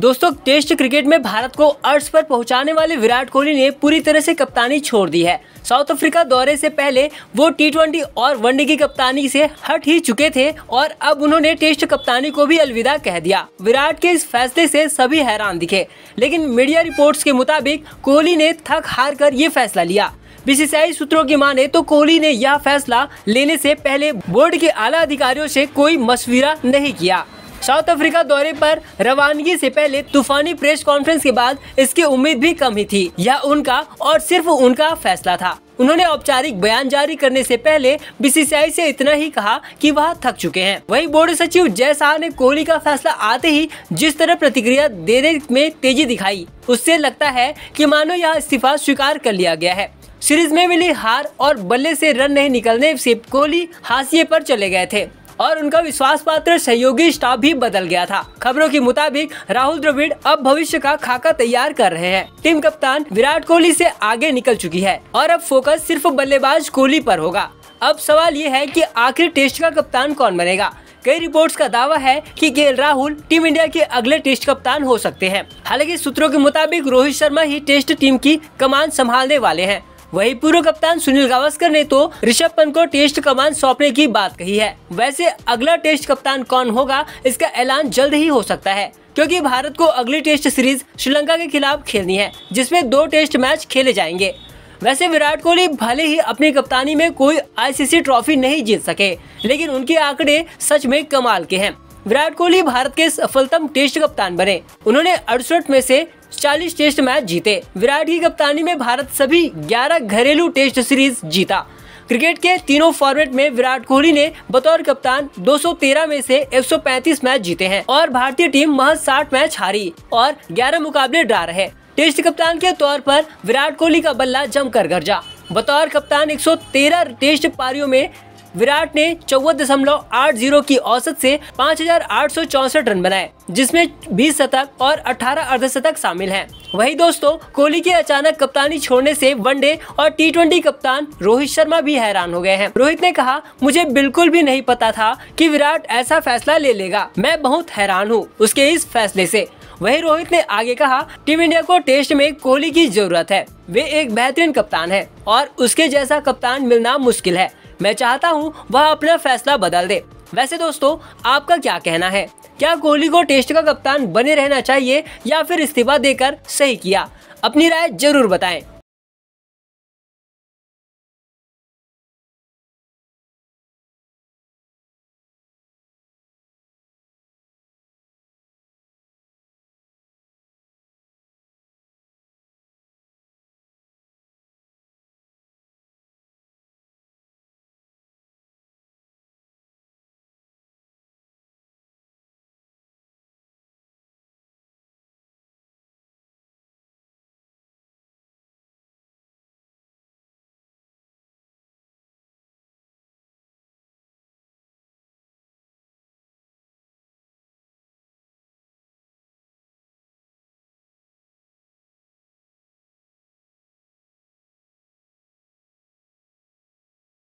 दोस्तों test cricket में भारत को अर्ज पर पहुंचाने वाले विराट कोहली ने पूरी तरह से कप्तानी छोड़ दी है साउथ अफ्रीका दौरे से पहले वो टी और वनडे की कप्तानी से हट ही चुके थे और अब उन्होंने टेस्ट कप्तानी को भी अलविदा कह दिया विराट के इस फैसले से सभी हैरान दिखे लेकिन मीडिया रिपोर्ट्स के मुताबिक कोहली ने थक हार कर ये फैसला लिया बीसीसीआई सूत्रों की माने तो कोहली ने यह फैसला लेने से पहले बोर्ड के आला अधिकारियों से कोई मशविरा नहीं किया साउथ अफ्रीका दौरे पर रवानगी से पहले तूफानी प्रेस कॉन्फ्रेंस के बाद इसकी उम्मीद भी कम ही थी यह उनका और सिर्फ उनका फैसला था उन्होंने औपचारिक बयान जारी करने से पहले बीसीसीआई से इतना ही कहा कि वह थक चुके हैं वहीं बोर्ड सचिव जय शाह ने कोहली का फैसला आते ही जिस तरह प्रतिक्रिया देने में तेजी दिखाई उससे लगता है कि मानो यह इस्तीफा स्वीकार कर लिया गया है सीरीज में मिली हार और बल्ले से रन नहीं निकलने से कोहली हाशिए पर चले गए थे और उनका विश्वास पात्र सहयोगी स्टाफ भी बदल गया था खबरों के मुताबिक राहुल द्रविड़ अब भविष्य का खाका तैयार कर रहे हैं टीम कप्तान विराट कोहली से आगे निकल चुकी है और अब फोकस सिर्फ बल्लेबाज कोहली पर होगा अब सवाल ये है कि आखिर टेस्ट का कप्तान कौन बनेगा कई रिपोर्ट्स का दावा है कि के राहुल टीम इंडिया के अगले टेस्ट कप्तान हो सकते हैं हालांकि सूत्रों के मुताबिक रोहित शर्मा ही टेस्ट टीम की कमान संभालने वाले हैं वही पूर्व कप्तान सुनील गावस्कर ने तो ऋषभ पंत को टेस्ट कमान सौंपने की बात कही है वैसे अगला टेस्ट कप्तान कौन होगा इसका ऐलान जल्द ही हो सकता है क्योंकि भारत को अगली टेस्ट सीरीज श्रीलंका के खिलाफ खेलनी है जिसमें दो टेस्ट मैच खेले जाएंगे वैसे विराट कोहली भले ही अपनी कप्तानी में कोई आईसीसी ट्रॉफी नहीं जीत सके लेकिन उनके आंकड़े सच में कमाल के हैं विराट कोहली भारत के सफलतम टेस्ट कप्तान बने उन्होंने अड़सठ में से चालीस टेस्ट मैच जीते विराट की कप्तानी में भारत सभी 11 घरेलू टेस्ट सीरीज जीता क्रिकेट के तीनों फॉर्मेट में विराट कोहली ने बतौर कप्तान 213 में से 135 मैच जीते हैं और भारतीय टीम महज 60 मैच हारी और 11 मुकाबले डरा रहे टेस्ट कप्तान के तौर पर विराट कोहली का बल्ला जमकर गर्जा बतौर कप्तान 113 टेस्ट पारियों में विराट ने चौवन दशमलव आठ जीरो की औसत से पाँच हजार आठ सौ चौसठ रन बनाए जिसमें 20 शतक और 18 अर्धशतक शामिल हैं। वही दोस्तों कोहली के अचानक कप्तानी छोड़ने से वनडे और टी ट्वेंटी कप्तान रोहित शर्मा भी हैरान हो गए हैं रोहित ने कहा मुझे बिल्कुल भी नहीं पता था कि विराट ऐसा फैसला ले लेगा मैं बहुत हैरान हूँ उसके इस फैसले से वही रोहित ने आगे कहा टीम इंडिया को टेस्ट में कोहली की जरूरत है वे एक बेहतरीन कप्तान है और उसके जैसा कप्तान मिलना मुश्किल है मैं चाहता हूँ वह अपना फैसला बदल दे वैसे दोस्तों आपका क्या कहना है क्या कोहली को टेस्ट का कप्तान बने रहना चाहिए या फिर इस्तीफा देकर सही किया अपनी राय जरूर बताएं